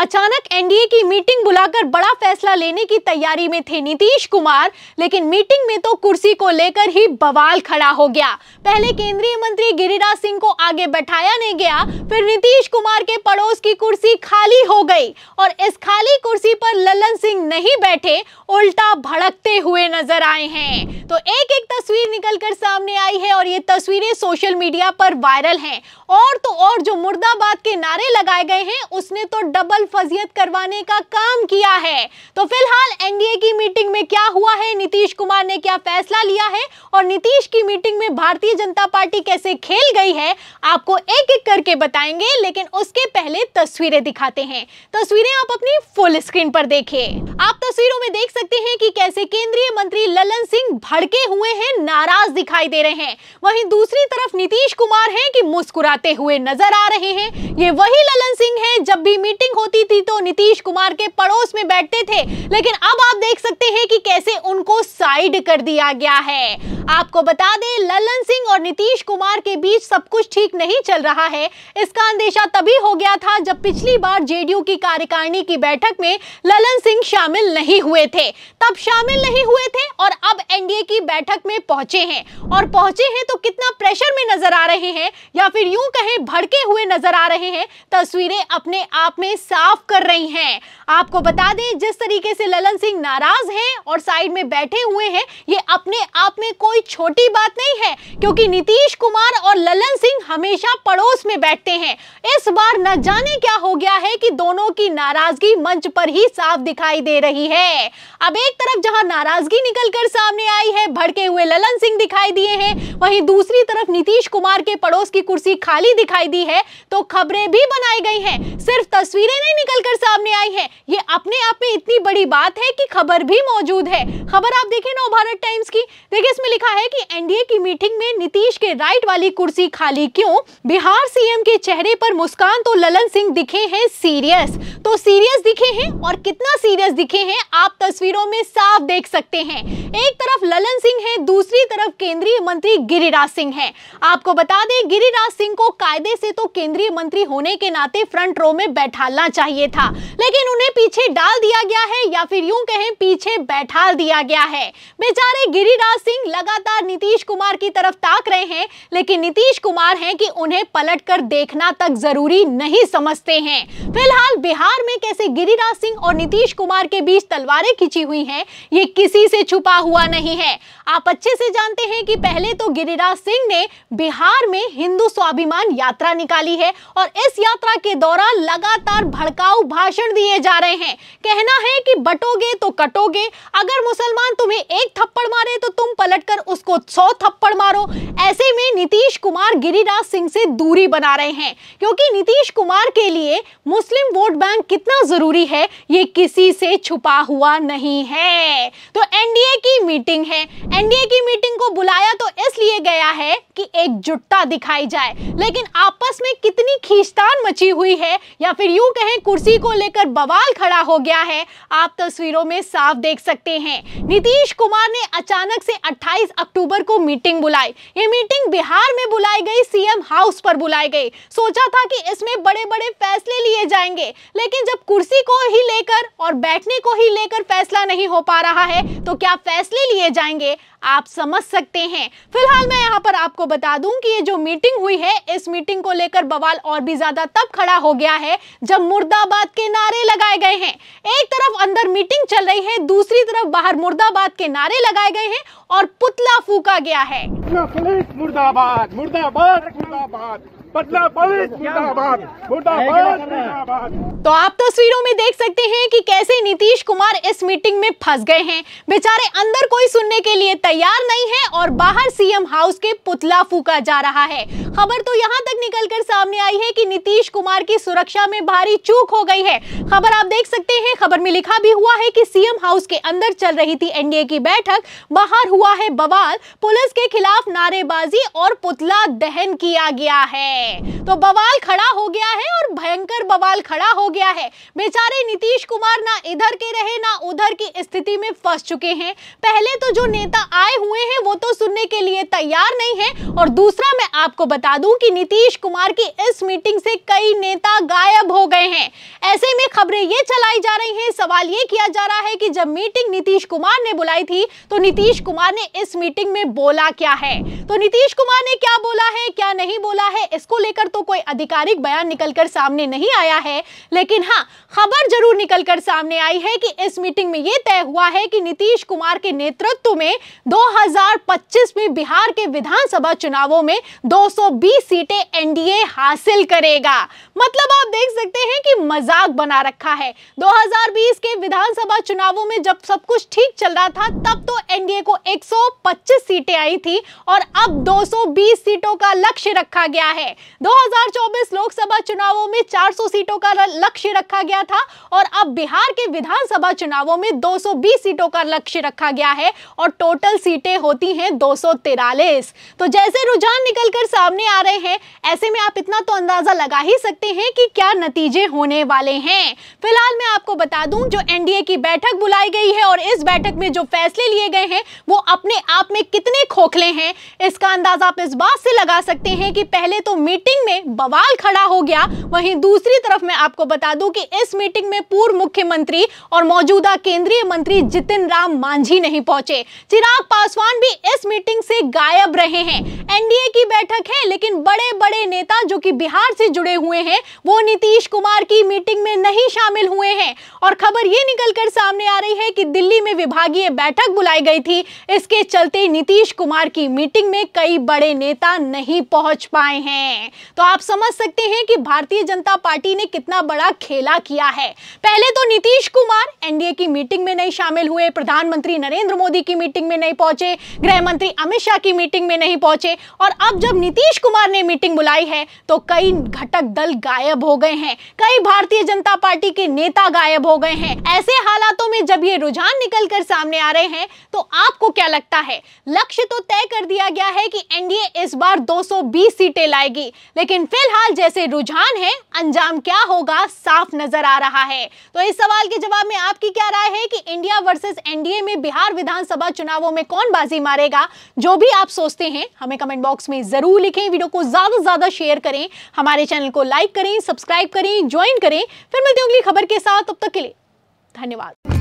अचानक एनडीए की मीटिंग बुलाकर बड़ा फैसला लेने की तैयारी में थे नीतीश कुमार लेकिन मीटिंग में तो कुर्सी को लेकर ही बवाल खड़ा हो गया पहले केंद्रीय मंत्री गिरिराज सिंह को आगे बैठाया नहीं गया फिर नीतीश कुमार के पड़ोस की कुर्सी खाली हो गई और इस खाली कुर्सी पर ललन सिंह नहीं बैठे उल्टा भड़कते हुए नजर आए हैं तो एक एक तस्वीर निकल कर सामने आई है और ये तस्वीरें सोशल मीडिया पर वायरल हैं और तो और जो मुर्दाबाद के नारे लगाए गए हैं उसने तो डबल फजियत करवाने का काम किया है तो फिलहाल एनडीए की मीटिंग में क्या हुआ है नीतीश कुमार ने क्या फैसला लिया है और नीतीश की मीटिंग में भारतीय जनता पार्टी कैसे खेल गई है आपको एक एक करके बताएंगे लेकिन उसके पहले तस्वीरें दिखाते हैं तस्वीरें आप अपनी फुल स्क्रीन पर देखे आप तस्वीरों में देख सकते हैं कि कैसे केंद्रीय मंत्री ललन सिंह भड़के हुए हैं नाराज दिखाई दे रहे हैं वहीं दूसरी तरफ नीतीश कुमार हैं कि मुस्कुराते हुए नजर आ रहे हैं ये वही ललन सिंह हैं जब भी मीटिंग होती होती थी तो नीतीश कुमार के पड़ोस में बैठते थे लेकिन अब आप देख सकते हैं कि कैसे उनको साइड कर दिया गया है आपको बता दें ललन सिंह और नीतीश कुमार के बीच सब कुछ ठीक नहीं चल रहा है इसका अंदेशा तभी हो गया था जब पिछली बार जेडीयू की कार्यकारिणी की बैठक में ललन सिंह शामिल नहीं हुए थे तब शामिल नहीं हुए थे और अब एनडीए की बैठक में पहुंचे हैं और पहुंचे हैं तो कितना प्रेशर में नजर आ रहे हैं या फिर यूं कहें भड़के हुए नजर आ रहे हैं तस्वीरें अपने आप में साफ साफ कर रही हैं आपको बता दें जिस तरीके से ललन सिंह नाराज हैं और साइड में बैठे हुए हैं ये अपने आप में कोई छोटी बात नहीं है क्योंकि नीतीश कुमार और ललन सिंह हमेशा पड़ोस में बैठते हैं इस बार न जाने क्या हो गया है कि दोनों की नाराजगी मंच पर ही साफ दिखाई दे रही है अब एक तरफ जहां नाराजगी निकल कर सामने आई है भड़के हुए ललन सिंह दिखाई दिए हैं वहीं दूसरी तरफ नीतीश कुमार के पड़ोस की कुर्सी खाली दिखाई दी है तो खबरें भी बनाई गई हैं सिर्फ तस्वीरें नहीं निकलकर सामने अपने आप में इतनी बड़ी बात है कि खबर भी मौजूद है खबर आप देखिए नव भारत टाइम्स की देखिए इसमें लिखा है कि एनडीए की मीटिंग में नीतीश के राइट वाली कुर्सी खाली क्यों बिहार सीएम के चेहरे पर मुस्कान तो ललन सिंह दिखे हैं सीरियस तो सीरियस दिखे हैं और कितना सीरियस दिखे हैं आप तस्वीरों में साफ देख सकते हैं एक तरफ ललन सिंह है दूसरी तरफ केंद्रीय मंत्री गिरिराज सिंह है आपको बता दें गिरिराज सिंह को कायदे से तो केंद्रीय मंत्री होने के नाते फ्रंट रो में बैठाना चाहिए था लेकिन उन्हें पीछे में डाल दिया गया है या फिर यूं कहें पीछे बैठा दिया गया है बेचारे गिरिराज सिंह लगातार नीतीश कुमार की तरफ ताक रहे हैं लेकिन नीतीश कुमार हैं कि उन्हें पलट कर देखना तक जरूरी नहीं समझते हैं फिलहाल बिहार में कैसे गिरिराज सिंह और नीतीश कुमार के बीच तलवारें खिंची हुई है ये किसी से छुपा हुआ नहीं है आप अच्छे से जानते हैं कि पहले तो गिरिराज सिंह ने बिहार में हिंदू स्वाभिमान यात्रा निकाली है और इस यात्रा के दौरान लगातार भड़काऊ भाषण दिए जा रहे हैं हैं कहना है कि बटोगे तो कटोगे अगर मुसलमान तुम्हें एक थप्पड़ मारे तो तुम पलटकर उसको सौ थप्पड़ मारो ऐसे में नीतीश कुमार गिरिराज सिंह से दूरी बना रहे हैं क्योंकि नीतीश कुमार के लिए मुस्लिम वोट बैंक कितना जरूरी है ये किसी से छुपा हुआ नहीं है तो एनडीए की मीटिंग है एनडीए की मीटिंग को बुलाया तो इसलिए गया है कि एकजुटता दिखाई जाए लेकिन आपस में कितनी खींचतान मची हुई है या फिर यूं कहें कुर्सी को लेकर बवाल खड़ा खड़ा हो गया है आप तस्वीरों में साफ देख सकते हैं नीतीश कुमार ने अचानक से 28 अक्टूबर को मीटिंग बुलाई ये मीटिंग बिहार में बुलाई गई सीएम हाउस पर बुलाई गई सोचा था कि इसमें बड़े बड़े फैसले लिए जाएंगे लेकिन जब कुर्सी को ही लेकर और बैठने को ही लेकर फैसला नहीं हो पा रहा है तो क्या फैसले लिए जाएंगे आप समझ सकते हैं फिलहाल मैं यहाँ पर आपको बता दूं कि ये जो मीटिंग हुई है इस मीटिंग को लेकर बवाल और भी ज्यादा तब खड़ा हो गया है जब मुर्दाबाद के नारे लगाए गए हैं एक तरफ अंदर मीटिंग चल रही है दूसरी तरफ बाहर मुर्दाबाद के नारे लगाए गए हैं और पुतला फूका गया है मुर्दाबाद मुर्दाबाद मुर्दाबाद पटना पुलिस तो आप तस्वीरों में देख सकते हैं कि कैसे नीतीश कुमार इस मीटिंग में फंस गए हैं बेचारे अंदर कोई सुनने के लिए तैयार नहीं है और बाहर सीएम हाउस के पुतला फूका जा रहा है खबर तो यहाँ तक निकल कर सामने आई है कि नीतीश कुमार की सुरक्षा में भारी चूक हो गई है खबर आप देख सकते हैं खबर में लिखा भी हुआ है कि सीएम हाउस के अंदर चल रही थी एनडीए की बैठक बाहर हुआ है बवाल पुलिस के खिलाफ नारेबाजी और पुतला दहन किया गया है है तो बवाल खड़ा हो गया है और भयंकर बवाल खड़ा हो गया है बेचारे नीतीश कुमार ना इधर के रहे ना उधर की स्थिति में फंस चुके हैं पहले तो जो नेता आए हुए हैं वो तो सुनने के लिए तैयार नहीं है और दूसरा मैं आपको बता दूं कि नीतीश कुमार की इस मीटिंग से कई नेता गायब हो गए हैं ऐसे में खबरें ये चलाई जा रही हैं सवाल ये किया जा रहा है कि जब मीटिंग नीतीश कुमार ने बुलाई थी तो नीतीश कुमार ने इस मीटिंग में बोला क्या है तो नीतीश कुमार ने क्या बोला है क्या नहीं बोला है इस इसको लेकर तो कोई आधिकारिक बयान निकलकर सामने नहीं आया है लेकिन हाँ खबर जरूर निकलकर सामने आई है कि इस मीटिंग में यह तय हुआ है कि नीतीश कुमार के नेतृत्व में 2025 में बिहार के विधानसभा चुनावों में 220 सीटें एनडीए हासिल करेगा मतलब आप देख सकते हैं कि मजाक बना रखा है दो के विधानसभा चुनावों में जब सब कुछ ठीक चल रहा था तब तो एनडीए को एक सीटें आई थी और अब 220 सीटों का लक्ष्य रखा गया है 2024 लोकसभा चुनावों में 400 सीटों का लक्ष्य रखा गया था और अब बिहार के विधानसभा चुनावों में 220 सीटों का लक्ष्य रखा गया है और टोटल सीटें होती हैं दो तो जैसे रुझान निकल सामने आ रहे हैं ऐसे में आप इतना तो अंदाजा लगा ही सकते हैं कि क्या नतीजे होने वाले हैं फिलहाल मैं आपको बता दूं जो एनडीए की बैठक बुलाई गई है और इस बैठक में जो फैसले लिए गए हैं वो अपने आप में कितने खोखले हैं इसका अंदाजा आप इस बात से लगा सकते हैं कि पहले तो मीटिंग में बवाल खड़ा हो गया वहीं दूसरी तरफ मैं आपको बता दूं कि इस मीटिंग में पूर्व मुख्यमंत्री और मौजूदा केंद्रीय मंत्री जितिन राम मांझी नहीं पहुंचे चिराग पासवान भी इस मीटिंग से गायब रहे हैं एनडीए की बैठक है लेकिन बड़े बड़े नेता जो कि बिहार से जुड़े हुए हैं वो नीतीश कुमार की मीटिंग में नहीं शामिल हुए हैं और खबर ये निकल कर सामने आ रही है कि दिल्ली में विभागीय बैठक बुलाई गई थी इसके चलते नीतीश कुमार की मीटिंग में कई बड़े नेता नहीं पहुंच पाए हैं हैं तो आप समझ सकते हैं कि भारतीय जनता पार्टी ने कितना बड़ा खेला किया है पहले तो नीतीश कुमार एनडीए की मीटिंग में नहीं शामिल हुए प्रधानमंत्री नरेंद्र मोदी की मीटिंग में नहीं पहुंचे गृह मंत्री अमित शाह की मीटिंग में नहीं पहुंचे और अब जब नीतीश कुमार ने मीटिंग बुलाई है तो कई घटक दल गायब हो गए हैं कई भारतीय जनता पार्टी के नेता गायब हो गए हैं ऐसे हालातों में जब ये रुझान निकल कर सामने आ रहे हैं तो आपको क्या लगता है लक्ष्य तो तय कर दिया गया है कि एनडीए इस बार 220 सीटें लाएगी होगी लेकिन फिलहाल जैसे रुझान है अंजाम क्या होगा साफ नजर आ रहा है तो इस सवाल के जवाब में आपकी क्या राय है कि इंडिया वर्सेस एनडीए में बिहार विधानसभा चुनावों में कौन बाजी मारेगा जो भी आप सोचते हैं हमें कमेंट बॉक्स में जरूर लिखें वीडियो को ज्यादा से ज्यादा शेयर करें हमारे चैनल को लाइक करें सब्सक्राइब करें ज्वाइन करें फिर मिलते हैं अगली खबर के साथ तब तक के लिए धन्यवाद